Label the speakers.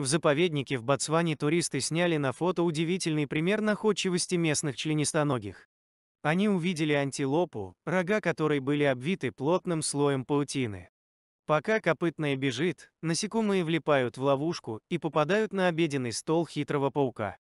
Speaker 1: В заповеднике в Ботсване туристы сняли на фото удивительный пример находчивости местных членистоногих. Они увидели антилопу, рога которой были обвиты плотным слоем паутины. Пока копытная бежит, насекомые влипают в ловушку и попадают на обеденный стол хитрого паука.